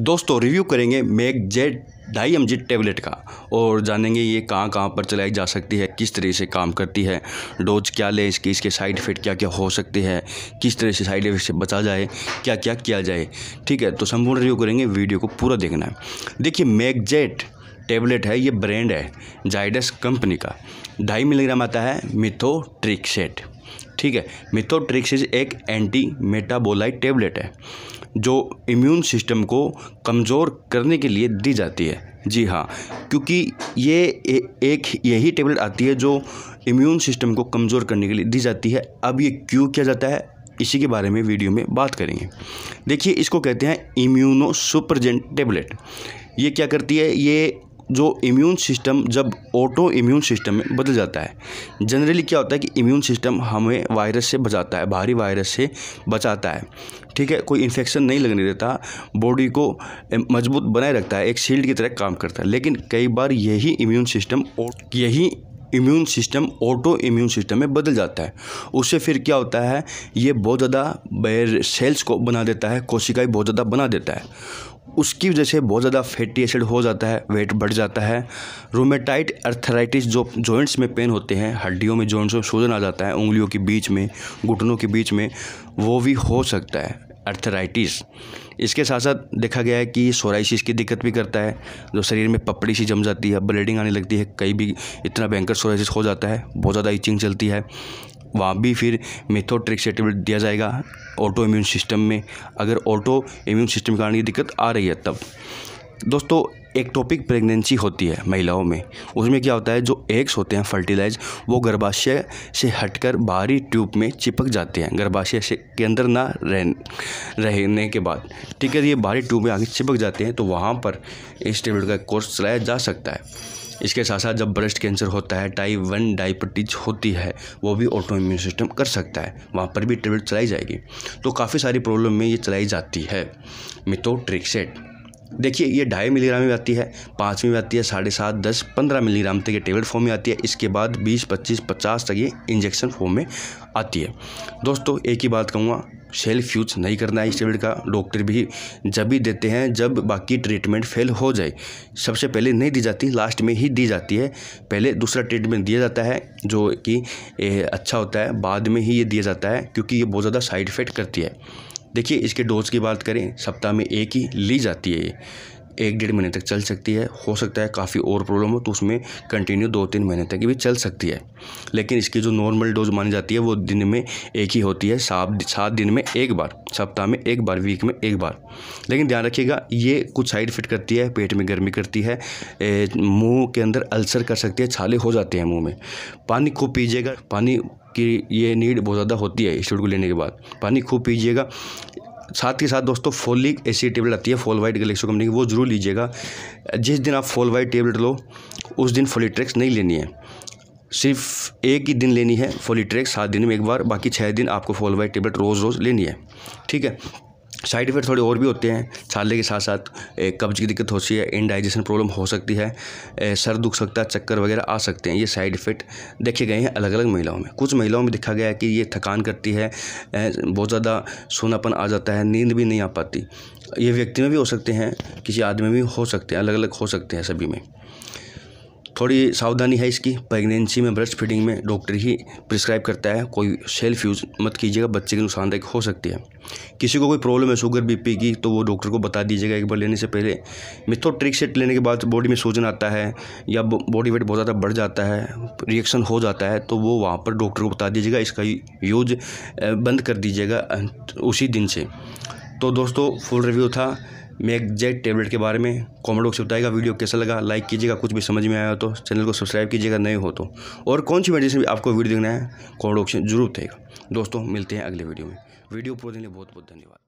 दोस्तों रिव्यू करेंगे mag Z ढाई एम जी टेबलेट का और जानेंगे ये कहाँ कहाँ पर चलाई जा सकती है किस तरह से काम करती है डोज क्या लें इसकी इसके साइड इफ़ेक्ट क्या क्या हो सकते हैं किस तरह से साइड इफ़ेक्ट से बचा जाए क्या क्या किया जाए ठीक है तो संपूर्ण रिव्यू करेंगे वीडियो को पूरा देखना है देखिए जेट टेबलेट है ये ब्रांड है जाइडस कंपनी का ढाई मिलीग्राम आता है सेट ठीक है मिथोट्रिक्सिस एक एंटी मेटाबोलाइट टेबलेट है जो इम्यून सिस्टम को कमज़ोर करने के लिए दी जाती है जी हाँ क्योंकि ये ए, एक यही टेबलेट आती है जो इम्यून सिस्टम को कमज़ोर करने के लिए दी जाती है अब ये क्यों किया जाता है इसी के बारे में वीडियो में बात करेंगे देखिए इसको कहते हैं इम्यूनो सुप्रजेंट टेबलेट ये क्या करती है ये जो इम्यून सिस्टम जब ऑटो इम्यून सिस्टम में बदल जाता है जनरली क्या होता है कि इम्यून सिस्टम हमें वायरस से बचाता है बाहरी वायरस से बचाता है ठीक है कोई इन्फेक्शन नहीं लगने देता बॉडी को मजबूत बनाए रखता है एक शील्ड की तरह काम करता है लेकिन कई बार यही इम्यून सिस्टम यही immune system autoimmune system में बदल जाता है उससे फिर क्या होता है ये बहुत ज़्यादा सेल्स को बना देता है कोशिकाएं बहुत ज़्यादा बना देता है उसकी वजह से बहुत ज़्यादा फैटी एसिड हो जाता है वेट बढ़ जाता है रोमेटाइट अर्थराइटिस जो जॉइंट्स में पेन होते हैं हड्डियों में जॉइंट्स में सूजन आ जाता है उंगलियों के बीच में घुटनों के बीच में वो भी हो सकता है अर्थराइटिस इसके साथ साथ देखा गया है कि सोराइसिस की दिक्कत भी करता है जो शरीर में पपड़ी सी जम जाती है ब्लीडिंग आने लगती है कई भी इतना भयंकर सोराइसिस हो जाता है बहुत ज़्यादा इचिंग चलती है वहाँ भी फिर मेथोट्रेक्सेट टेबलेट दिया जाएगा ऑटो इम्यून सिस्टम में अगर ऑटो इम्यून सिस्टम के कारण ये दिक्कत आ रही है तब दोस्तों एक टॉपिक प्रेगनेंसी होती है महिलाओं में उसमें क्या होता है जो एग्स होते हैं फर्टिलाइज वो गर्भाशय से हटकर बाहरी ट्यूब में चिपक जाते हैं गर्भाशय से के अंदर ना रह रहने के बाद ठीक है ये बाहरी ट्यूब में आगे चिपक जाते हैं तो वहाँ पर इस टेबलेट का कोर्स चलाया जा सकता है इसके साथ साथ जब ब्रेस्ट कैंसर होता है टाइप वन डायबिटीज होती है वो भी ऑटो इम्यून सिस्टम कर सकता है वहाँ पर भी टेबलेट चलाई जाएगी तो काफ़ी सारी प्रॉब्लम में ये चलाई जाती है मिथोट्रिक्सेट देखिए ये ढाई मिलीग्राम में आती है पाँच में आती है साढ़े सात दस पंद्रह मिलीग्राम तक ये टेबलेट फॉर्म में आती है इसके बाद बीस पच्चीस पचास तक ये इंजेक्शन फॉर्म में आती है दोस्तों एक ही बात कहूँगा सेल्फ यूज नहीं करना है इस टेबलेट का डॉक्टर भी जब भी देते हैं जब बाकी ट्रीटमेंट फेल हो जाए सबसे पहले नहीं दी जाती लास्ट में ही दी जाती है पहले दूसरा ट्रीटमेंट दिया जाता है जो कि अच्छा होता है बाद में ही ये दिया जाता है क्योंकि ये बहुत ज़्यादा साइड इफ़ेक्ट करती है देखिए इसके डोज की बात करें सप्ताह में एक ही ली जाती है ये एक डेढ़ महीने तक चल सकती है हो सकता है काफ़ी और प्रॉब्लम हो तो उसमें कंटिन्यू दो तीन महीने तक भी चल सकती है लेकिन इसकी जो नॉर्मल डोज मानी जाती है वो दिन में एक ही होती है सात सात दिन में एक बार सप्ताह में एक बार वीक में एक बार लेकिन ध्यान रखिएगा ये कुछ साइड इफेक्ट करती है पेट में गर्मी करती है मुँह के अंदर अल्सर कर सकती है छाले हो जाते हैं मुँह में पानी खूब पीजिएगा पानी की ये नीड बहुत ज़्यादा होती है इस को लेने के बाद पानी खूब पीजिएगा साथ ही साथ दोस्तों फोलिक एसिड टेबलेट आती है फोल वाइट गलेक्सो कंपनी की वो जरूर लीजिएगा जिस दिन आप फोल वाइट टेबलेट लो उस दिन फोलीट्रैक्स नहीं लेनी है सिर्फ एक ही दिन लेनी है फोलिट्रेक्स सात दिन में एक बार बाकी छः दिन आपको फोल वाइट टेबलेट रोज़ रोज़ लेनी है ठीक है साइड इफेक्ट थोड़े और भी होते हैं छाले के साथ साथ कब्ज की दिक्कत होती है इनडाइजेशन प्रॉब्लम हो सकती है सर दुख सकता है चक्कर वगैरह आ सकते हैं ये साइड इफेक्ट देखे गए हैं अलग अलग महिलाओं में कुछ महिलाओं में देखा गया है कि ये थकान करती है बहुत ज़्यादा सोनापन आ जाता है नींद भी नहीं आ पाती ये व्यक्ति में भी हो सकते हैं किसी आदमी में भी हो सकते हैं अलग अलग हो सकते हैं सभी में थोड़ी सावधानी है इसकी प्रेगनेंसी में ब्रेस्ट फीडिंग में डॉक्टर ही प्रिस्क्राइब करता है कोई सेल्फ यूज़ मत कीजिएगा बच्चे के नुकसानदायक हो सकती है किसी को कोई प्रॉब्लम है शुगर बीपी की तो वो डॉक्टर को बता दीजिएगा एक बार लेने से पहले ट्रिक सेट तो लेने के बाद बॉडी में सूजन आता है या बॉडी वेट बहुत ज़्यादा बढ़ जाता है रिएक्शन हो जाता है तो वो वहाँ पर डॉक्टर को बता दीजिएगा इसका यूज बंद कर दीजिएगा उसी दिन से तो दोस्तों फुल रिव्यू था मैं एक जेड टेबलेट के बारे में कॉमेंट बताएगा वीडियो कैसा लगा लाइक कीजिएगा कुछ भी समझ में आया हो तो चैनल को सब्सक्राइब कीजिएगा नहीं हो तो और कौन सी मेडिसिन आपको वीडियो देखना है कॉमेंट जरूर बताएगा दोस्तों मिलते हैं अगले वीडियो में वीडियो पूरे देने बहुत बहुत धन्यवाद